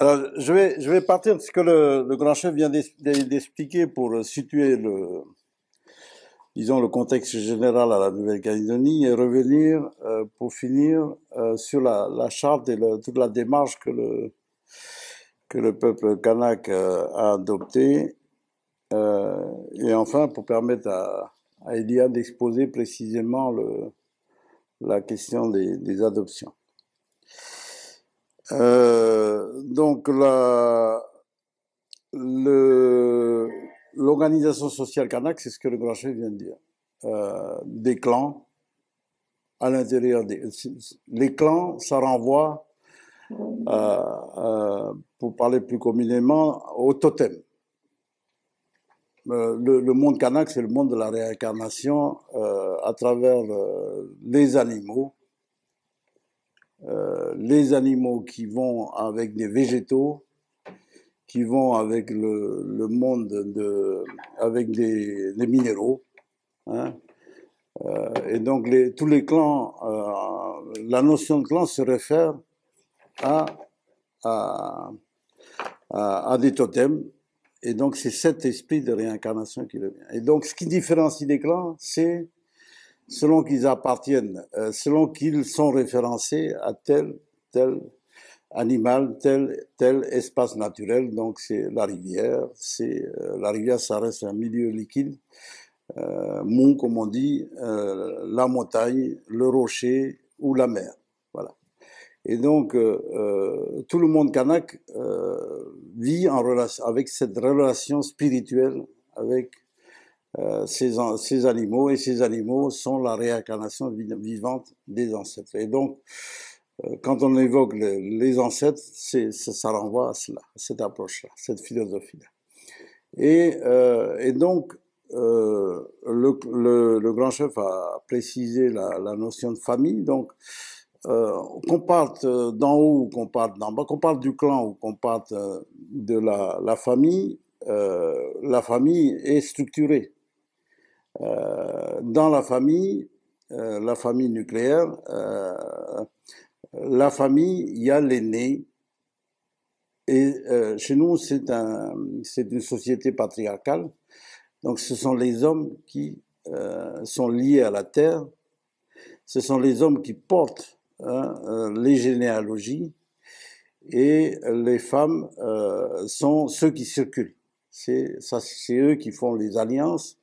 Alors, je vais, je vais partir de ce que le, le grand chef vient d'expliquer pour euh, situer le, disons, le contexte général à la Nouvelle-Calédonie et revenir, euh, pour finir, euh, sur la, la, charte et le, toute la démarche que le, que le peuple kanak a adoptée. et enfin, pour permettre à, à Elia d'exposer précisément le, la question des, des adoptions. Euh, donc l'organisation sociale kanak, c'est ce que le grand vient de dire, euh, des clans à l'intérieur des... Les clans, ça renvoie, mmh. euh, pour parler plus communément, au totem. Le, monde kanak, c'est le monde de la réincarnation à travers les animaux euh, les animaux qui vont avec des végétaux, qui vont avec le, monde de, avec des, minéraux. Hein. Euh, et donc les, tous les clans, euh, la notion de clan se réfère à, à, des totems. Et donc c'est cet esprit de réincarnation qui le vient. Et donc ce qui différencie les clans, c'est selon qu'ils appartiennent, euh, selon qu'ils sont référencés à tel, tel animal, tel, tel espace naturel. Donc c'est la rivière. C'est euh, la rivière, ça reste un milieu liquide. Euh, mont, comme on dit, euh, la montagne, le rocher ou la mer. Voilà. Et donc, tout le monde kanak vit en relation, avec cette relation spirituelle avec euh, ces, animaux, et ces animaux sont la réincarnation vivante des ancêtres. Et donc, euh, quand on évoque les ancêtres, ça, ça, renvoie à cela, cette approche-là, cette philosophie-là. Et, euh, et, donc, le, le, grand chef a précisé la, notion de famille, donc qu'on parte d'en haut ou qu'on parte d'en bas, qu'on parte du clan ou qu'on parte de la, famille, la famille est structurée. Euh, dans la famille, euh, la famille nucléaire, euh, la famille, il y a l'aîné. Et chez nous, c'est une société patriarcale. Donc ce sont les hommes qui sont liés à la terre. Ce sont les hommes qui portent hein, les généalogies et les femmes sont ceux qui circulent. C'est eux qui font les alliances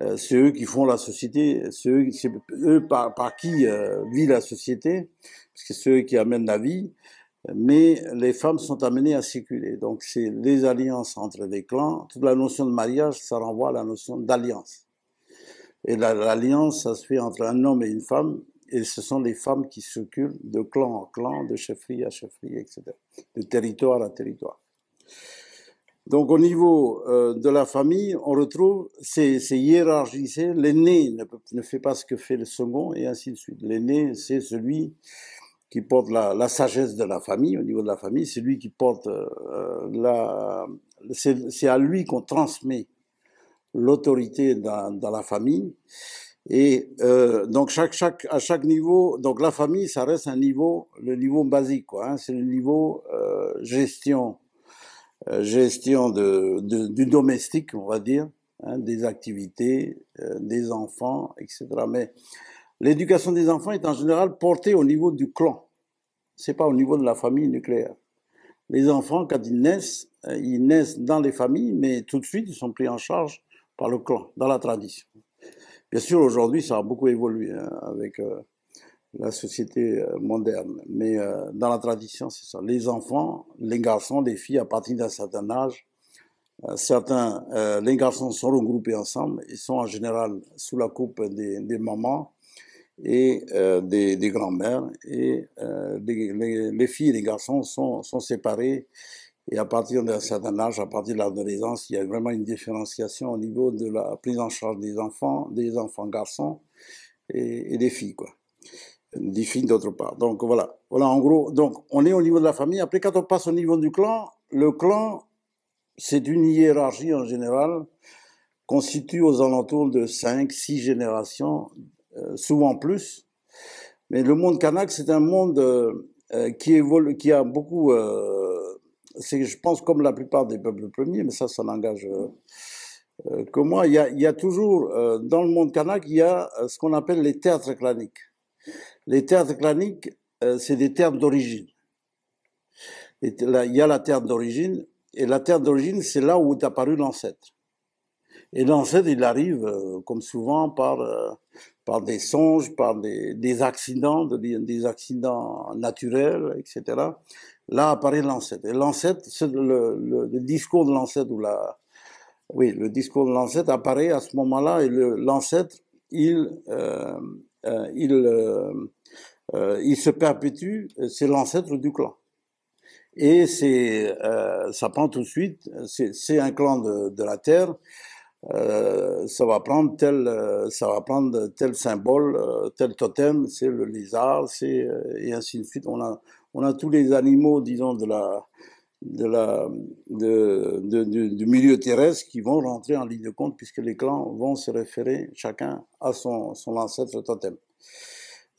euh, c'est eux qui font la société, c'est eux, par, qui euh, vit la société, parce que c'est eux qui amènent la vie, mais les femmes sont amenées à circuler. Donc c'est les alliances entre les clans, toute la notion de mariage, ça renvoie à la notion d'alliance. Et l'alliance, ça se fait entre un homme et une femme, et ce sont les femmes qui circulent de clan en clan, de chefferie à chefferie, etc., de territoire à territoire. Donc au niveau euh, de la famille, on retrouve, c'est hiérarchisé, l'aîné ne, fait pas ce que fait le second, et ainsi de suite. L'aîné, c'est celui qui porte la, sagesse de la famille, au niveau de la famille, c'est lui qui porte euh, euh, la... C'est à lui qu'on transmet l'autorité dans, la famille. Et donc chaque, chaque, à chaque niveau, donc la famille, ça reste un niveau, le niveau basique, quoi. Hein. c'est le niveau gestion euh, gestion de, du domestique, on va dire, hein, des activités, euh, des enfants, etc. Mais l'éducation des enfants est en général portée au niveau du clan. C'est pas au niveau de la famille nucléaire. Les enfants, quand ils naissent, euh, ils naissent dans les familles, mais tout de suite, ils sont pris en charge par le clan, dans la tradition. Bien sûr, aujourd'hui, ça a beaucoup évolué hein, avec la société euh, moderne. Mais euh, dans la tradition, c'est ça. Les enfants, les garçons, les filles, à partir d'un certain âge, euh, certains, les garçons sont regroupés ensemble. Ils sont en général sous la coupe des, mamans et des, des grands-mères. Et les, filles et les garçons sont, séparés. Et à partir d'un certain âge, à partir de l'adolescence, il y a vraiment une différenciation au niveau de la prise en charge des enfants, des enfants garçons et, et des filles, quoi des d'autre part. Donc voilà. Voilà, en gros, donc on est au niveau de la famille. Après, quand on passe au niveau du clan, le clan, c'est une hiérarchie en général, constitue aux alentours de 5, six générations, euh, souvent plus. Mais le monde kanak, c'est un monde euh, euh, qui évolue, qui a beaucoup, c'est, je pense, comme la plupart des peuples premiers, mais ça, ça n'engage que moi. Il y a, il y a toujours, dans le monde kanak, il y a ce qu'on appelle les théâtres claniques. Les terres claniques, euh, c'est des terres d'origine. Il y a la terre d'origine, et la terre d'origine, c'est là où est apparu l'ancêtre. Et l'ancêtre, il arrive, euh, comme souvent, euh, par, des songes, par des, accidents, des, accidents naturels, etc. Là apparaît l'ancêtre. Et l'ancêtre, le, discours de l'ancêtre, la, oui, le discours de l'ancêtre apparaît à ce moment-là, et l'ancêtre, il, euh, il, euh, euh, il se perpétue, c'est l'ancêtre du clan. Et c'est, ça prend tout de suite, c'est un clan de, la terre, ça va prendre tel, ça va prendre tel symbole, tel totem, c'est le lézard, c'est et ainsi de suite. On a, on a tous les animaux, disons, de la, de la, de, du, milieu terrestre qui vont rentrer en ligne de compte puisque les clans vont se référer chacun à son, son ancêtre totem.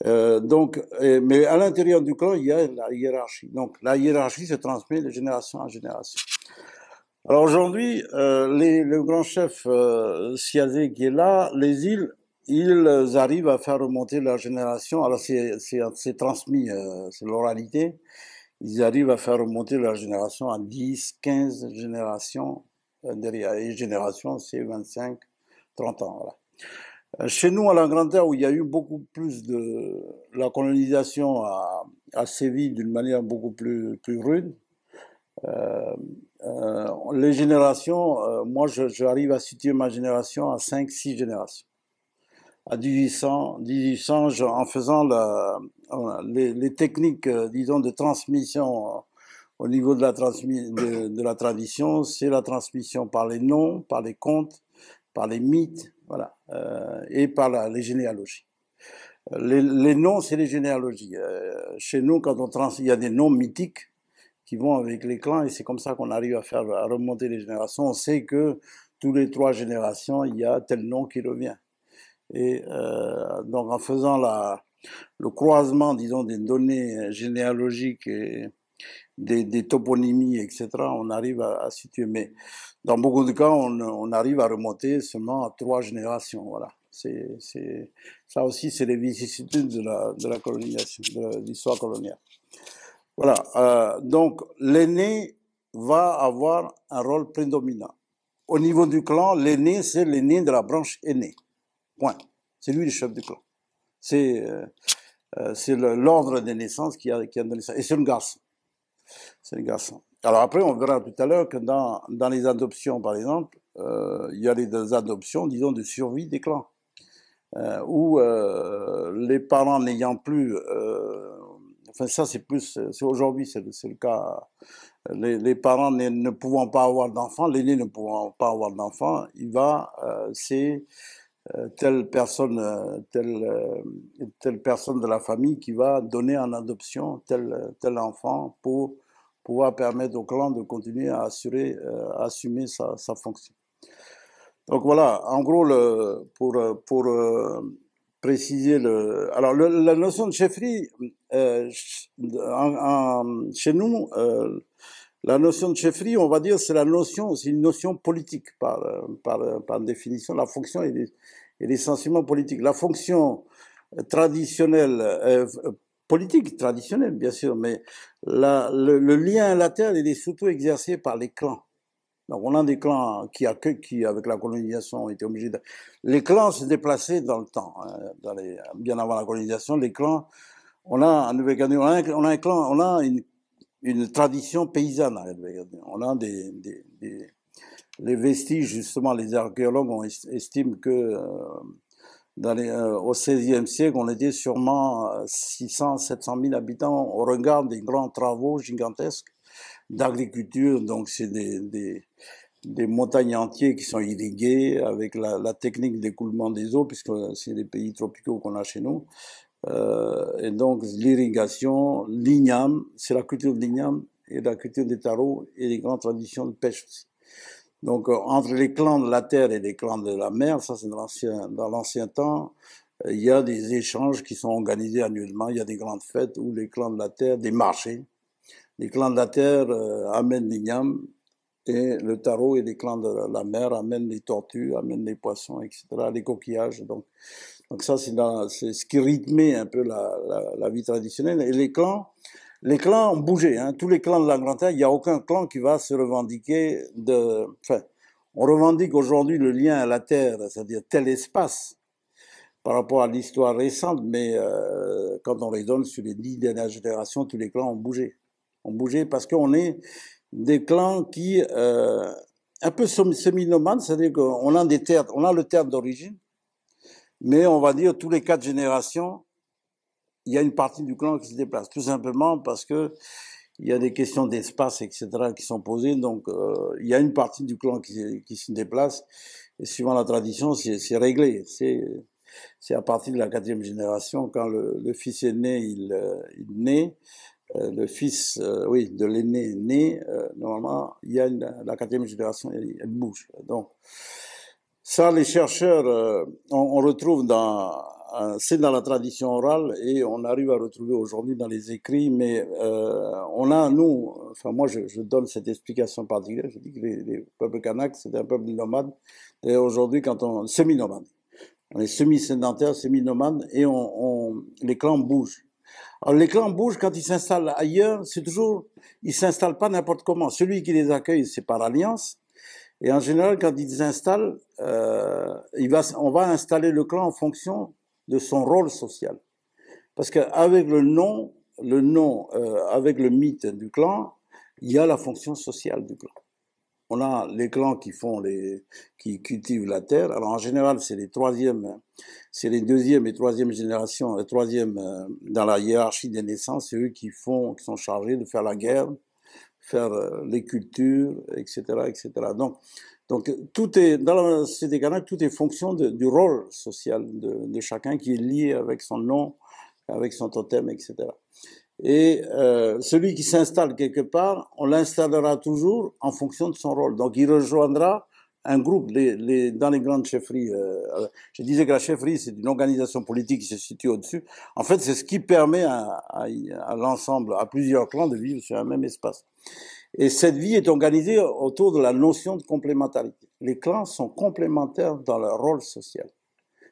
Euh, donc, mais à l'intérieur du clan, il y a la hiérarchie. Donc, la hiérarchie se transmet de génération en génération. Alors aujourd'hui, euh, le grand chef euh, Siazé qui est là, les îles, ils arrivent à faire remonter leur génération. Alors c'est transmis, c'est l'oralité ils arrivent à faire remonter leur génération à 10, 15 générations euh, derrière. Et génération, c'est 25, 30 ans. Euh, chez nous, à Grande-Terre, où il y a eu beaucoup plus de. La colonisation à, sévi d'une manière beaucoup plus, plus rude. Euh, les générations, moi j'arrive à situer ma génération à 5-6 générations. À 1800, 1800 en faisant la, les, techniques, euh, disons, de transmission euh, au niveau de la, de, de la tradition, c'est la transmission par les noms, par les contes, par les mythes, voilà, euh, et par les généalogies. Les, noms, c'est les généalogies. chez nous, quand on trans, il y a des noms mythiques qui vont avec les clans, et c'est comme ça qu'on arrive à faire remonter les générations. On sait que tous les trois générations, il y a tel nom qui revient. Et donc, en faisant la, le croisement, disons, des données euh, généalogiques et des, toponymies, etc., on arrive à, situer. Mais dans beaucoup de cas, on, arrive à remonter seulement à trois générations. Voilà. C'est, ça aussi, c'est les vicissitudes de la, colonisation, de l'histoire coloniale. Voilà. Euh, donc, l'aîné va avoir un rôle prédominant. Au niveau du clan, l'aîné, c'est l'aîné de la branche aînée. Point. C'est lui le chef du clan. C'est euh, euh, l'ordre des naissances qui a, qui a donné ça. Et c'est le garçon. C'est garçon. Alors après, on verra tout à l'heure que dans, les adoptions, par exemple, euh, il y a des adoptions, disons, de survie des clans, où les parents n'ayant plus... enfin, ça, c'est plus... Aujourd'hui, c'est le, cas. Les, parents ne, ne, pouvant pas avoir d'enfants, l'aîné ne pouvant pas avoir d'enfants, il va... c'est euh, telle personne, euh, telle, euh, telle personne de la famille qui va donner en adoption tel, tel enfant pour pouvoir permettre au clan de continuer à assurer, assumer sa, fonction. Donc voilà, en gros, le, pour, pour préciser le. Alors, la notion de chefferie, chez nous, la notion de chefferie, on va dire, c'est la notion, c'est une notion politique par, par, par définition. La fonction est, et les sentiments politiques. La fonction euh, traditionnelle, euh, euh, politique traditionnelle bien sûr, mais la, le, le, la terre il est surtout exercé par les clans. Donc on a des clans qui, qui avec la colonisation, ont été obligés de... Les clans se déplaçaient dans le temps, hein, dans les, bien avant la colonisation, les clans, on a en nouvelle on, a un clan, on a une, une tradition paysanne on a des, des, des les vestiges, justement, les archéologues estiment que euh, dans les, euh, au XVIe siècle, on était sûrement 600, 700 000 habitants au regard des grands travaux gigantesques d'agriculture. Donc, c'est des, montagnes entières qui sont irriguées avec la, technique d'écoulement des eaux, puisque c'est des pays tropicaux qu'on a chez nous. Euh, et donc, l'irrigation, l'igname, c'est la culture de l'igname et la culture des tarots et les grandes traditions de pêche aussi. Donc, euh, entre les clans de la terre et les clans de la mer, ça c'est dans l'ancien temps, euh, il y a des échanges qui sont organisés annuellement, il y a des grandes fêtes où les clans de la terre, des marchés, les clans de la terre euh, amènent les l'igname et le tarot et les clans de la mer amènent les tortues, amènent les poissons, etc., les coquillages. Donc, donc ça c'est ce qui rythmait un peu la, la, la vie traditionnelle. Et les clans, les clans ont bougé, hein. tous les clans de l'Angleterre, il n'y a aucun clan qui va se revendiquer de... Enfin, on revendique aujourd'hui le lien à la terre, c'est-à-dire tel espace, par rapport à l'histoire récente, mais euh, quand on les donne sur les dix dernières générations, tous les clans ont bougé. Ont bougé parce qu'on est des clans qui, euh, un peu semi-nomades, c'est-à-dire qu'on a des terres, on a le terme d'origine, mais on va dire tous les quatre générations, il y a une partie du clan qui se déplace, tout simplement parce que il y a des questions d'espace, etc., qui sont posées. Donc, euh, il y a une partie du clan qui, se déplace. Et suivant la tradition, c'est réglé. C'est à partir de la quatrième génération, quand le, fils aîné, il, euh, il naît, euh, le fils, oui, de l'aîné est né, normalement, il y a la quatrième génération, elle, bouge. Donc, ça, les chercheurs, on retrouve dans euh, c'est dans la tradition orale et on arrive à retrouver aujourd'hui dans les écrits, mais euh, on a, nous, enfin moi je, je, donne cette explication particulière, je dis que les, peuples kanaks, c'est un peuple nomade, et aujourd'hui quand on... semi-nomade, on est semi-sédentaire, semi-nomade, et on, les clans bougent. Alors les clans bougent quand ils s'installent ailleurs, c'est toujours, ils s'installent pas n'importe comment. Celui qui les accueille, c'est par alliance, et en général, quand ils s'installent, euh, il va, on va installer le clan en fonction de son rôle social. Parce qu'avec le nom, le nom euh, avec le mythe du clan, il y a la fonction sociale du clan. On a les clans qui font les, qui cultivent la terre. Alors en général, c'est les troisièmes, c'est les deuxième et troisième générations, les euh, troisième euh, dans la hiérarchie des naissances, c'est eux qui font, qui sont chargés de faire la guerre, faire les cultures, etc., etc. Donc donc euh, tout est dans la société canadienne, tout est fonction du rôle social de, chacun qui est lié avec son nom, avec son totem, etc. Et euh, celui qui s'installe quelque part, on l'installera toujours en fonction de son rôle. Donc il rejoindra un groupe les, dans les grandes chefferies. Euh, euh, je disais que la chefferie, c'est une organisation politique qui se situe au-dessus. En fait, c'est ce qui permet à, à, à l'ensemble, à plusieurs clans de vivre sur un même espace. Et cette vie est organisée autour de la notion de complémentarité. Les clans sont complémentaires dans leur rôle social.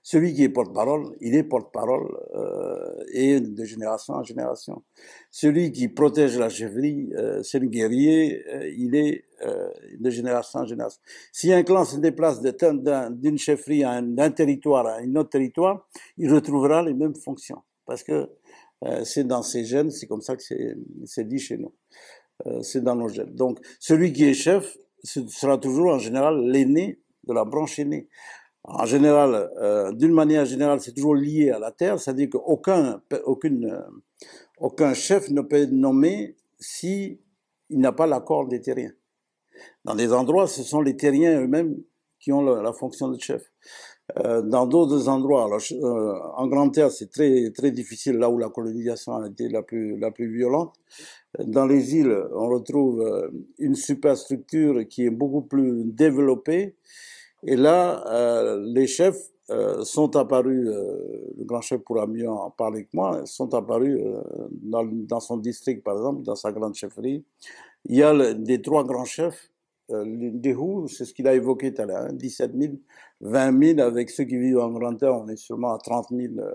Celui qui est porte-parole, il est porte-parole euh, et de génération en génération. Celui qui protège la chefferie, euh, c'est le guerrier, euh, il est euh, de génération en génération. Si un clan se déplace d'une chefferie à d'un territoire à un autre territoire, il retrouvera les mêmes fonctions parce que euh, c'est dans ses gènes, c'est comme ça que c'est dit chez nous. Euh, c'est dans nos gènes. Donc, celui qui est chef ce sera toujours en général l'aîné de la branche aînée. En général, euh, d'une manière générale, c'est toujours lié à la terre, c'est-à-dire qu'aucun aucune, euh, aucun chef ne peut être nommé si n'a pas l'accord des terriens. Dans des endroits, ce sont les terriens eux-mêmes qui ont la fonction de chef. Euh, dans d'autres endroits. Alors, euh, en grande Terre, c'est très très difficile là où la colonisation a été la plus la plus violente. Dans les îles, on retrouve euh, une superstructure qui est beaucoup plus développée. Et là, les chefs sont apparus, le grand chef pourra mieux en parler que moi, sont apparus dans, dans, son district, par exemple, dans sa grande chefferie. Il y a des trois grands chefs euh, des c'est ce qu'il a évoqué tout à l'heure, 17 000, 20 000 avec ceux qui vivent en Grande-Terre, on est sûrement à 30 000 euh,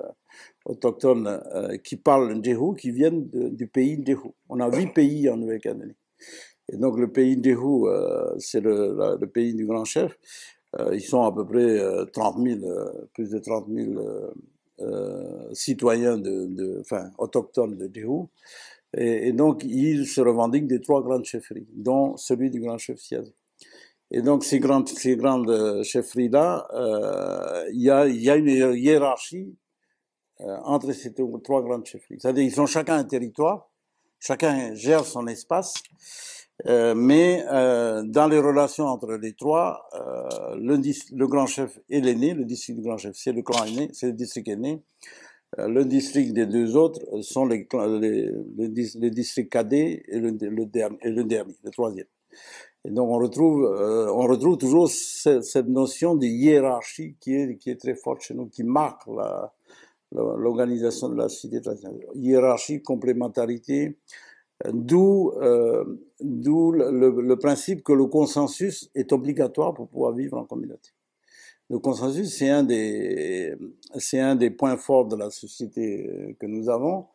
autochtones euh, qui parlent des qui viennent du pays des On a huit pays en Nouvelle-Calédonie. Et donc le pays des c'est le, pays du grand chef. ils sont à peu près 30 000, plus de 30 000 citoyens, de, enfin autochtones de Dehu. Et, donc, il se revendique des trois grandes chefferies, dont celui du grand chef Siaz. Et donc, ces grandes, ces grandes euh, chefferies-là, euh, il y, a, une hiérarchie euh, entre ces trois grandes chefferies. C'est-à-dire qu'ils ont chacun un territoire, chacun gère son espace, mais dans les relations entre les trois, le, le, grand chef est l'aîné, le district du grand chef, c'est le grand aîné, c'est le district aîné. Euh, le district des deux autres euh, sont les, euh, les, les, districts et le, le, dernier, et le dernier, le troisième. Et donc on retrouve, on retrouve toujours cette, notion de hiérarchie qui est, qui est très forte chez nous, qui marque l'organisation de la cité traditionnelle. Hiérarchie, complémentarité, d'où euh, le principe que le consensus est obligatoire pour pouvoir vivre en communauté. Le consensus, c'est un des, c'est un des points forts de la société euh, que nous avons.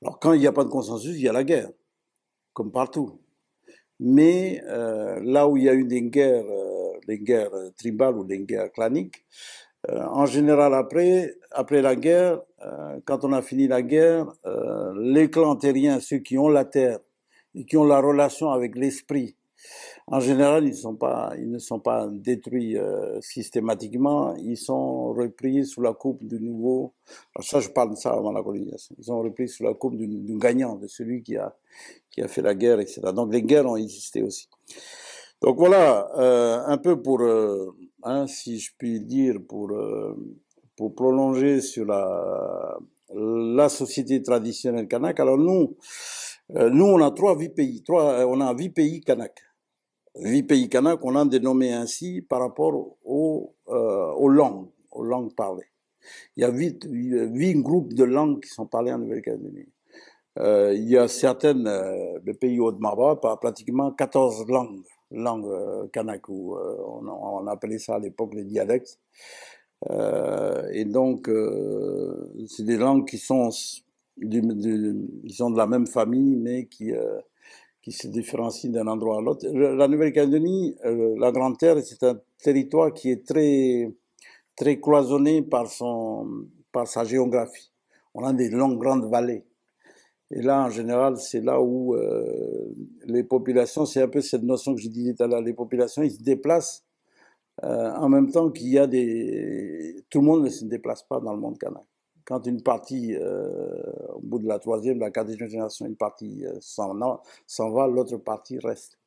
Alors, quand il n'y a pas de consensus, il y a la guerre, comme partout. Mais euh, là où il y a eu des guerres, euh, des guerres tribales ou des guerres claniques, en général, après, après la guerre, quand on a fini la guerre, les clans terriens, ceux qui ont la terre et qui ont la relation avec l'esprit, en général, ils, sont pas, ils ne sont pas détruits euh, systématiquement, ils sont repris sous la coupe du nouveau. Alors ça, je parle de ça avant la colonisation. Ils sont repris sous la coupe du, gagnant, de celui qui a, qui a fait la guerre, etc. Donc les guerres ont existé aussi. Donc voilà, euh, un peu pour, euh, hein, si je puis dire, pour, euh, pour prolonger sur la, la société traditionnelle kanak. Alors nous, euh, nous on a trois vies pays, trois, on a un vie kanak pays Vipayikana qu'on a dénommé ainsi par rapport aux, euh, aux langues, aux langues parlées. Il y a huit, huit groupes de langues qui sont parlées en Nouvelle-Calédonie. Euh, il y a certaines, le euh, pays haut de par pratiquement 14 langues, langues kanak, où on, appelait ça à l'époque les dialectes. et donc, c'est des langues qui sont, qui sont de la même famille, mais qui qui se différencie d'un endroit à l'autre. La Nouvelle-Calédonie, euh, la Grande Terre, c'est un territoire qui est très, très cloisonné par, son, par sa géographie. On a des longues grandes vallées. Et là, en général, c'est là où euh, les populations, c'est un peu cette notion que je disais tout à l'heure, les populations, ils se déplacent euh, en même temps qu'il y a des... Tout le monde ne se déplace pas dans le monde canal quand une partie, euh, au bout de la troisième, la quatrième génération, une partie euh, s'en va, l'autre partie reste.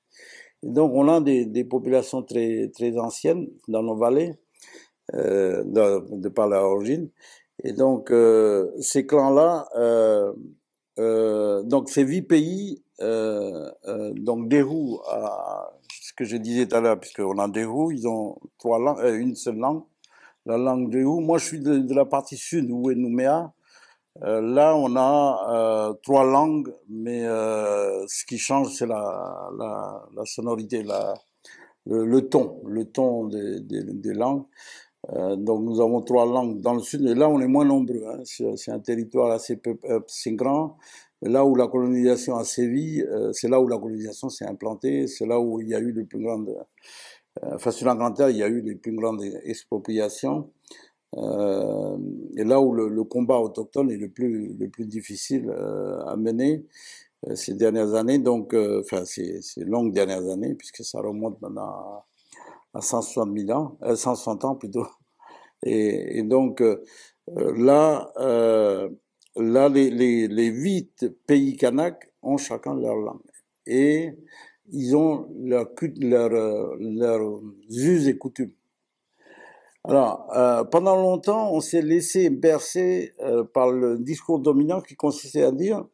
Et donc on a des, populations très, très anciennes dans nos vallées, euh, de, de, par leur origine. Et donc ces clans-là, donc ces huit pays, donc à ce que je disais tout à l'heure, puisqu'on a déroule, ils ont trois une seule langue, la langue de où Moi, je suis de, la partie sud, où est Nouméa. Euh, là, on a euh, trois langues, mais euh, ce qui change, c'est la, sonorité, la, le, ton, le ton des, langues. donc, nous avons trois langues dans le sud, et là, on est moins nombreux. Hein. C'est un territoire assez, peu, grand. là où la colonisation a sévi, c'est là où la colonisation s'est implantée, c'est là où il y a eu le plus grand euh, enfin, sur l'Angleterre, il y a eu les plus grandes expropriations. Euh, et là où le, combat autochtone est le plus, le plus difficile euh, à mener euh, ces dernières années, donc, enfin, ces, longues dernières années, puisque ça remonte maintenant à, à 160 000 ans, 160 ans plutôt. Et, et donc, là, là les, les, les, huit pays kanaks ont chacun leur langue. Et ils ont leur, leurs euh, euh, us et coutumes. Alors, euh, pendant longtemps, on s'est laissé bercer par le discours dominant qui consistait à dire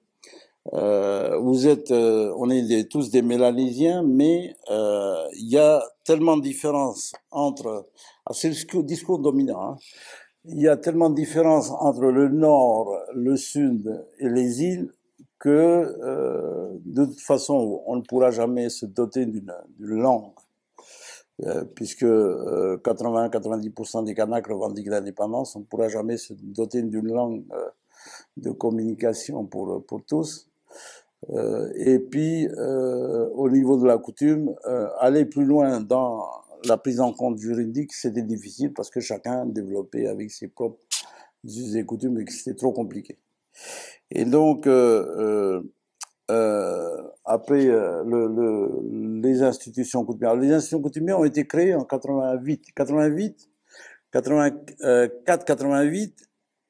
vous êtes, on est tous des Mélanésiens, mais il y a tellement de différence entre, ah, c'est le discours dominant, hein. il y a tellement de différence entre le Nord, le Sud et les îles que euh, de toute façon, on ne pourra jamais se doter d'une langue, euh, puisque 80-90% euh, des Kanaks revendiquent l'indépendance, on ne pourra jamais se doter d'une langue de communication pour, pour tous. et puis, au niveau de la coutume, aller plus loin dans la prise en compte juridique, c'était difficile parce que chacun développait avec ses propres us et coutumes et que c'était trop compliqué. Et donc, euh, euh, euh, après le, les institutions coutumières, les institutions coutumières ont été créées en 88. 88, 84, 88,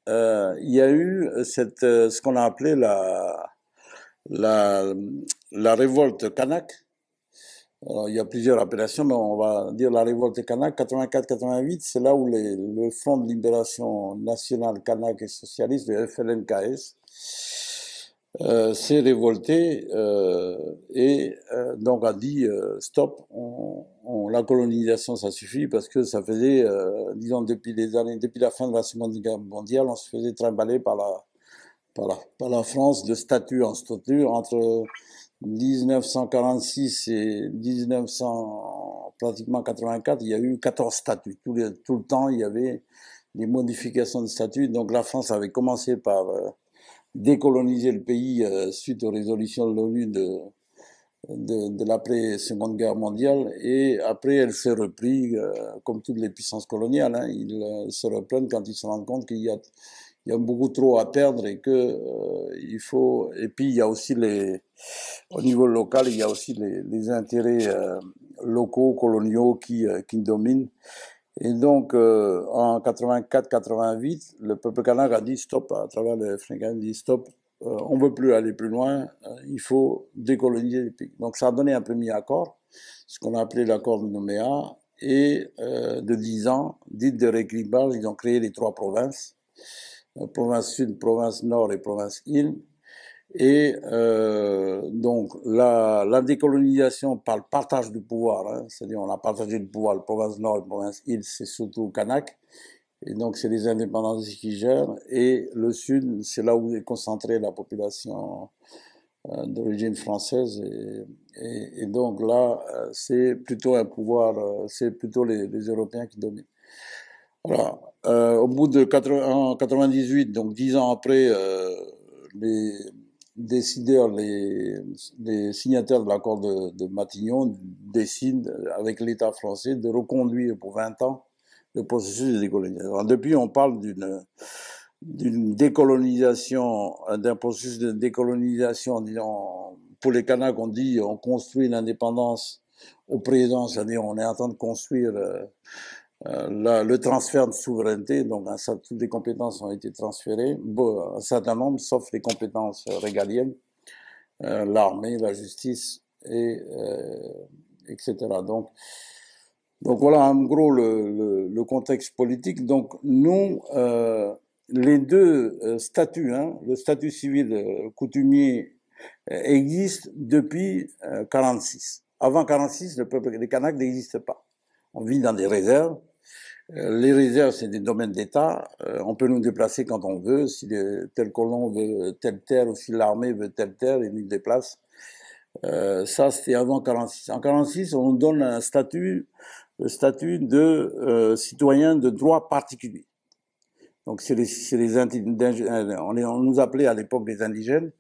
il y a eu cette, ce qu'on a appelé la, la, révolte kanak. il y a plusieurs appellations, mais on va dire la révolte kanak. 84-88, c'est là où le Front de libération nationale kanak et socialiste, le FLNKS, s'est euh, révolté euh, et euh, donc a dit stop, on, la colonisation ça suffit parce que ça faisait, disons depuis les années, depuis la fin de la Seconde Guerre mondiale, on se faisait trimballer par la, par la, par la France de statut en statut entre 1946 et 1900 pratiquement 84, il y a eu 14 statuts. Tout, tout le temps, il y avait des modifications de statuts. Donc la France avait commencé par décoloniser le pays euh, suite aux résolutions de l'ONU de, de, de l'après-Seconde Guerre mondiale, et après elle s'est repris euh, comme toutes les puissances coloniales, hein, ils euh, se reprennent quand ils se rendent compte qu'il y a, il y a beaucoup trop à perdre et que il faut... Et puis il y a aussi les... Au niveau local, il y a aussi les, les intérêts locaux, coloniaux qui, qui dominent et donc, euh, en 84-88, le peuple canard a dit stop, à travers les a dit stop, euh, on ne veut plus aller plus loin, euh, il faut décoloniser les pays. Donc, ça a donné un premier accord, ce qu'on a appelé l'accord de Nouméa, et de 10 ans, dite de rééquilibrage, ils ont créé les trois provinces, province sud, province nord et province île. Et euh, donc la, décolonisation par le partage du pouvoir, hein, c'est-à-dire on a partagé le pouvoir, le province nord et province île, c'est surtout Kanak, et donc c'est les indépendantistes qui gèrent, et le sud, c'est là où est concentrée la population euh, d'origine française, et, et, donc là euh, c'est plutôt un pouvoir, euh, c'est plutôt les, les Européens qui dominent. Voilà. Euh, au bout de 80, 98, donc dix ans après, euh, les, décideurs, les, signataires de l'accord de, Matignon décident euh, avec l'État français de reconduire pour 20 ans le processus de décolonisation. Depuis, on parle d'une d'une décolonisation, euh, d'un processus de décolonisation, pour les Kanaks, on dit on construit l'indépendance au présent, c'est-à-dire on est en train de construire euh, euh, le transfert de souveraineté, donc hein, toutes les compétences ont été transférées, un certain nombre, sauf les compétences euh, régaliennes, euh, l'armée, la justice, et, etc. Donc, donc voilà en gros le, contexte politique. Donc nous, les deux statuts, hein, le statut civil coutumier existe depuis 46. Avant 46, le peuple des Kanaks n'existe pas. On vit dans des réserves, euh, les réserves, c'est des domaines d'État. Euh, on peut nous déplacer quand on veut. Si tel colon veut telle terre, ou si l'armée veut telle terre, il nous déplace. Euh, ça, c'était avant 46. En 46, on donne un statut, le statut de citoyen de droit particulier. Donc, c'est les, indigènes, on, est, on nous appelait à l'époque des indigènes,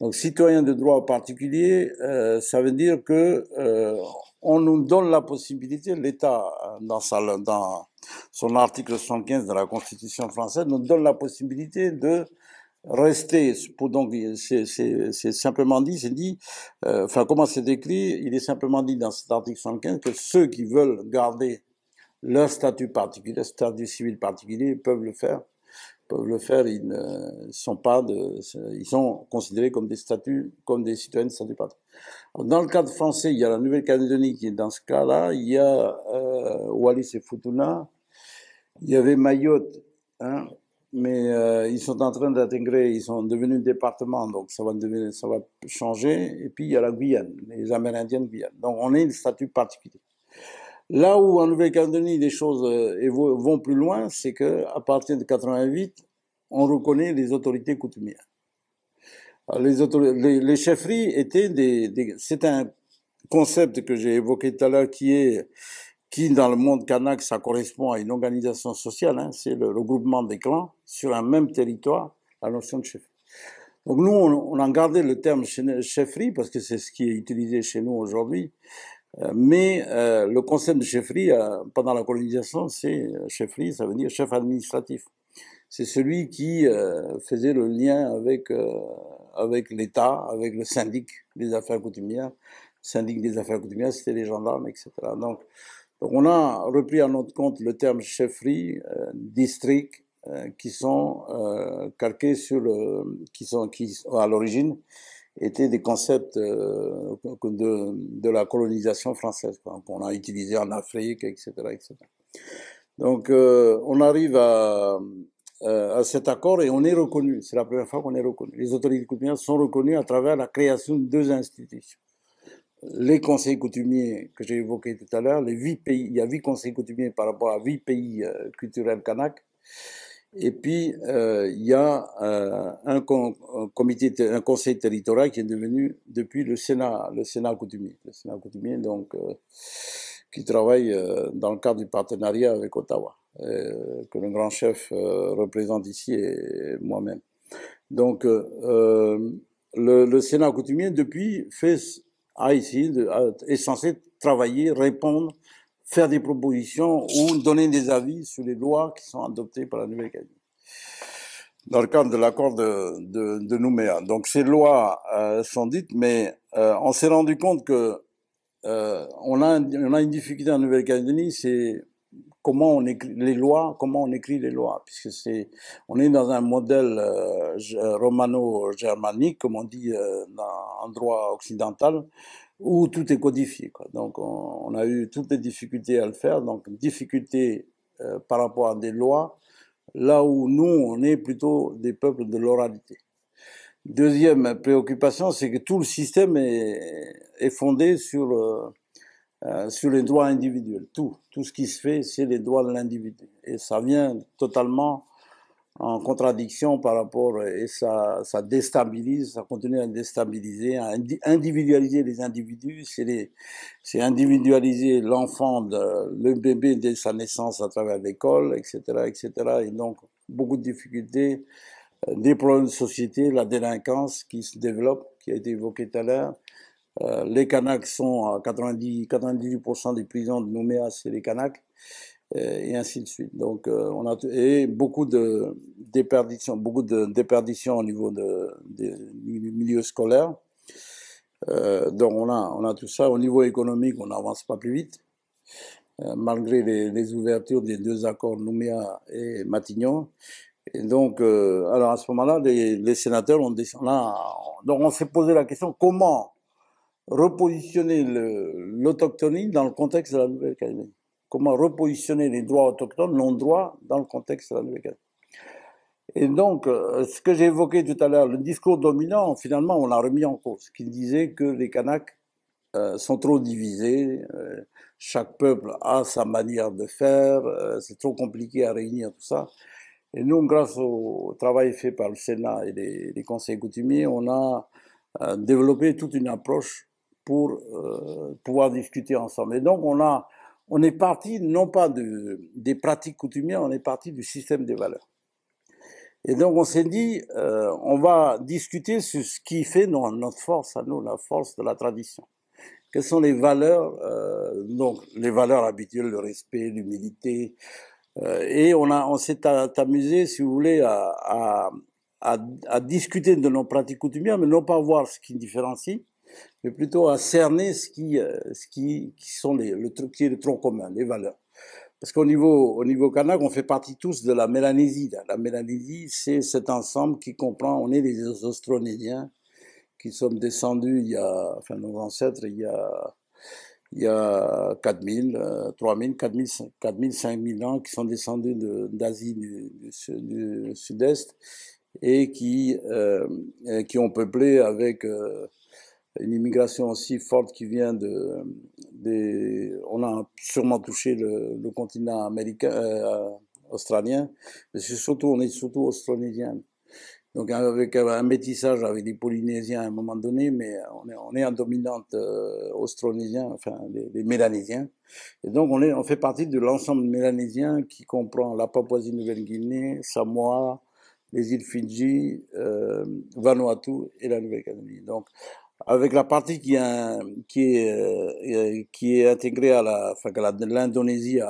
donc citoyen de droit particulier, euh, ça veut dire que euh, on nous donne la possibilité, l'État dans, dans son article 115 de la Constitution française nous donne la possibilité de rester. Pour, donc c'est simplement dit, c'est dit. Euh, enfin comment c'est écrit Il est simplement dit dans cet article 115 que ceux qui veulent garder leur statut particulier, statut civil particulier, peuvent le faire peuvent le faire, ils ne sont pas de, ils sont considérés comme des statuts, comme des citoyens de statut Dans le cadre français, il y a la Nouvelle-Calédonie qui est dans ce cas-là, il y a euh, Wallis et Futuna, il y avait Mayotte, hein, mais euh, ils sont en train d'intégrer, ils sont devenus département, donc ça va, devenir, ça va changer. Et puis il y a la Guyane, les Amérindiens de Guyane. Donc on est un statut particulier. Là où en Nouvelle-Calédonie les choses euh, vont plus loin, c'est que à partir de 88, on reconnaît les autorités coutumières. Les, autorités, chefferies étaient des, c'est un concept que j'ai évoqué tout à l'heure qui est qui dans le monde kanak ça correspond à une organisation sociale, hein. c'est le regroupement des clans sur un même territoire, la notion de chefferie. Donc nous on, on a gardé le terme chefferie parce que c'est ce qui est utilisé chez nous aujourd'hui, euh, mais euh, le concept de chefferie, euh, pendant la colonisation, c'est chefferie, ça veut dire chef administratif. C'est celui qui faisait le lien avec, avec l'État, avec le syndic des affaires coutumières. Syndic des affaires coutumières, c'était les gendarmes, etc. Donc, on a repris à notre compte le terme chefferie, district, qui sont calqués sur le, qui sont à l'origine, étaient des concepts euh, de, la colonisation française, qu'on a utilisé en Afrique, etc. Donc euh, on arrive euh, à, cet accord et on est reconnu. C'est la première fois qu'on est reconnu. Les autorités coutumières sont reconnues à travers la création de deux institutions. Les conseils coutumiers que j'ai évoqués tout à l'heure, les huit pays, il y a huit conseils coutumiers par rapport à huit pays culturels kanak. Et puis, euh, il y a euh, un, comité, un conseil territorial qui est devenu depuis le Sénat, le Sénat coutumier. Le Sénat coutumier, donc, euh, qui travaille euh, dans le cadre du partenariat avec Ottawa, que le grand chef représente ici et, moi-même. Donc, le, le, Sénat coutumier, depuis, fait, a ici, est censé travailler, répondre faire des propositions ou donner des avis sur les lois qui sont adoptées par la Nouvelle-Calédonie dans le cadre de l'accord de, de, Nouméa. Donc ces lois euh, sont dites, mais euh, on s'est rendu compte que euh, on, a, a une difficulté en Nouvelle-Calédonie, c'est comment on écrit les lois, comment on écrit les lois, puisque c'est, on est dans un modèle romano-germanique, comme on dit dans, en droit occidental, où tout est codifié. Quoi. Donc on, a eu toutes les difficultés à le faire, donc difficultés euh, par rapport à des lois, là où nous, on est plutôt des peuples de l'oralité. Deuxième préoccupation, c'est que tout le système est, est fondé sur, euh, euh sur les droits individuels. Tout, tout ce qui se fait, c'est les droits de l'individu. Et ça vient totalement en contradiction par rapport euh, et ça, ça déstabilise, ça continue à déstabiliser, à individualiser les individus, c'est individualiser l'enfant, le bébé dès sa naissance à travers l'école, etc., etc. Et donc beaucoup de difficultés, euh, des problèmes de société, la délinquance qui se développe, qui a été évoquée tout à l'heure. Euh, les Kanaks sont à 90, 98% des prisons de Nouméa, c'est les Kanaks. Euh, et ainsi de suite. Donc, euh, on a et beaucoup de déperditions, beaucoup de déperditions au niveau de, du milieu scolaire. Euh, donc, on a, on a tout ça. Au niveau économique, on n'avance pas plus vite, malgré les, ouvertures des deux accords Nouméa et Matignon. Et donc, alors à ce moment-là, les, sénateurs ont des, on donc on s'est posé la question comment repositionner l'autochtonie dans le contexte de la Nouvelle-Calédonie comment repositionner les droits autochtones, non-droits, dans le contexte de la Nouvelle-Calédonie. Et donc, euh, ce que j'ai évoqué tout à l'heure, le discours dominant, finalement, on l'a remis en cause, qui disait que les Kanaks euh, sont trop divisés, euh, chaque peuple a sa manière de faire, c'est trop compliqué à réunir tout ça. Et nous, grâce au travail fait par le Sénat et les, les conseils coutumiers, on a développé toute une approche pour pouvoir discuter ensemble. Et donc, on a on est parti non pas de, des pratiques coutumières, on est parti du système des valeurs. Et donc on s'est dit, euh, on va discuter sur ce qui fait notre force à nous, la force de la tradition. Quelles sont les valeurs, euh, donc les valeurs habituelles, le respect, l'humilité. Euh, et on, a, on s'est amusé, si vous voulez, à, discuter de nos pratiques coutumières, mais non pas voir ce qui nous différencie, mais plutôt à cerner ce qui, euh, ce qui, qui sont les, le, qui est le tronc commun, les valeurs. Parce qu'au niveau, au niveau Kanak, on fait partie tous de la Mélanésie. La Mélanésie, c'est cet ensemble qui comprend, on est les Austronésiens qui sommes descendus il y a, enfin nos ancêtres, il y a, il y a 4000, 3000, 4000, 5000 ans qui sont descendus d'Asie du, sud-est et qui, euh, qui ont peuplé avec euh, une immigration aussi forte qui vient de, on a sûrement touché le, le continent américain, euh, australien, mais c'est surtout, on est surtout australien. Donc avec un métissage avec des Polynésiens à un moment donné, mais on est, on est en dominante euh, austronésien, enfin les, Mélanésiens. Et donc on, est, on fait partie de l'ensemble mélanésien qui comprend la Papouasie-Nouvelle-Guinée, Samoa, les îles Fidji, euh, Vanuatu et la Nouvelle-Calédonie. Donc avec la partie qui est, qui euh, euh, qui est intégrée à la, l'Indonésie euh,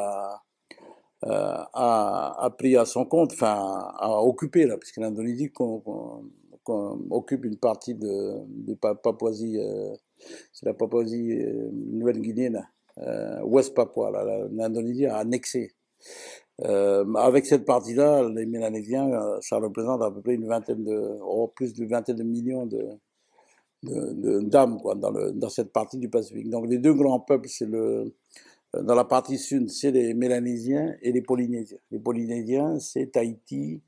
a, a, pris à son compte, enfin, a occupé, là, puisque l'Indonésie occupe une partie de, Papouasie, c'est la Papouasie Nouvelle-Guinée, euh, Ouest Papouasie, l'Indonésie a annexé. avec cette partie-là, les Mélanésiens, ça représente à peu près une vingtaine de, oh, plus de vingtaine de millions de, d'âme quoi, dans, dans, cette partie du Pacifique. Donc les deux grands peuples, c'est le, euh, dans la partie sud, c'est les Mélanésiens et les Polynésiens. Les Polynésiens, c'est Tahiti,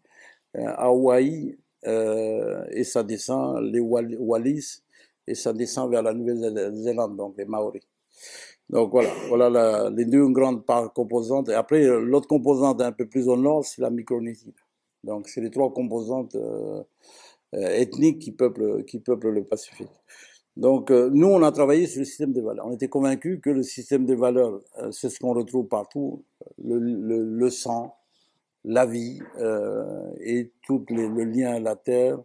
euh, Hawaï, euh, et ça descend, les Wallis, et ça descend vers la Nouvelle-Zélande, donc les Maoris. Donc voilà, voilà les deux grandes parts composantes. Et après, l'autre composante un peu plus au nord, c'est la Micronésie. Donc c'est les trois composantes. Euh, ethniques qui peuplent, qui le Pacifique. Donc euh, nous, on a travaillé sur le système des valeurs. On était convaincus que le système des valeurs, euh, c'est ce qu'on retrouve partout, le, sang, la vie et tout les, le lien à la terre,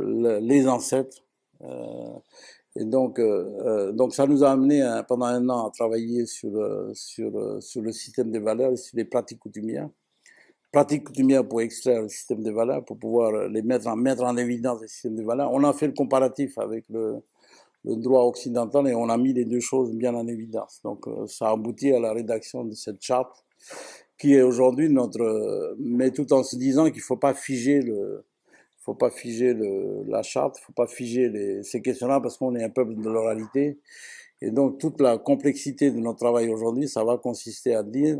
les ancêtres. Et donc, donc ça nous a amené pendant un an à travailler sur, sur, sur le système des valeurs et sur les pratiques coutumières pratique coutumière pour extraire le système des valeurs, pour pouvoir euh, les mettre en, mettre en évidence le système des valeurs. On a fait le comparatif avec le, le droit occidental et on a mis les deux choses bien en évidence. Donc euh, ça a aboutit à la rédaction de cette charte qui est aujourd'hui notre... Euh, mais tout en se disant qu'il ne faut pas figer le... faut pas figer le, la charte, faut pas figer les, ces questions-là parce qu'on est un peuple de l'oralité. Et donc toute la complexité de notre travail aujourd'hui, ça va consister à dire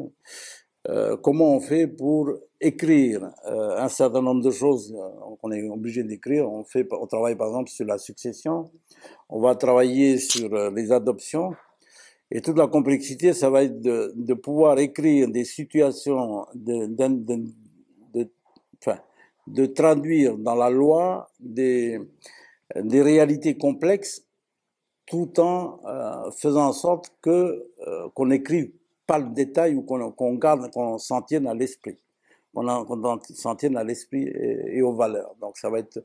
euh, comment on fait pour écrire euh, un certain nombre de choses euh, qu'on est obligé d'écrire. On fait, on travaille par exemple sur la succession, on va travailler sur les adoptions, et toute la complexité, ça va être de, pouvoir écrire des situations, de, traduire dans la loi des, des réalités complexes tout en faisant en sorte que qu'on écrive le détail ou qu'on garde, qu'on s'en tienne à l'esprit, qu'on s'en tienne à l'esprit et, aux valeurs. Donc ça va être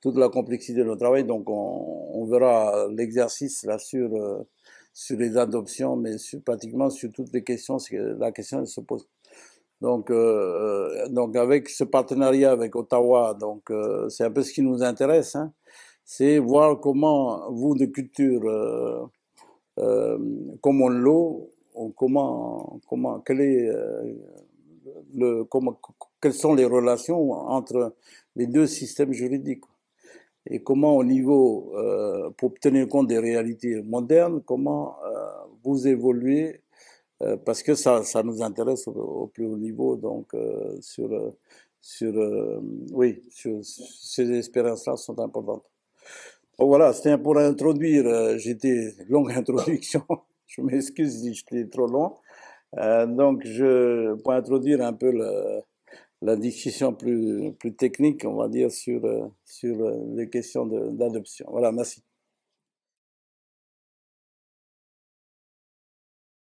toute la complexité de notre travail. Donc on, verra l'exercice là sur euh, sur les adoptions, mais sur, pratiquement sur toutes les questions, la question se pose. Donc, euh, euh, donc avec ce partenariat avec Ottawa, donc c'est un peu ce qui nous intéresse, hein. c'est voir comment vous de culture euh, comme on l'eau, comment, comment, quel est, euh, le, comment, quelles sont les relations entre les deux systèmes juridiques et comment au niveau, euh, pour tenir compte des réalités modernes, comment euh, vous évoluez parce que ça, ça nous intéresse au, plus haut niveau, donc sur, sur, oui, sur, ces espérances là sont importantes. voilà, c'était pour introduire, j'étais longue introduction. Je m'excuse si suis trop long. Euh, donc, je, pour introduire un peu la discussion plus, plus, technique, on va dire, sur, euh, sur euh, les questions d'adoption. Voilà, merci.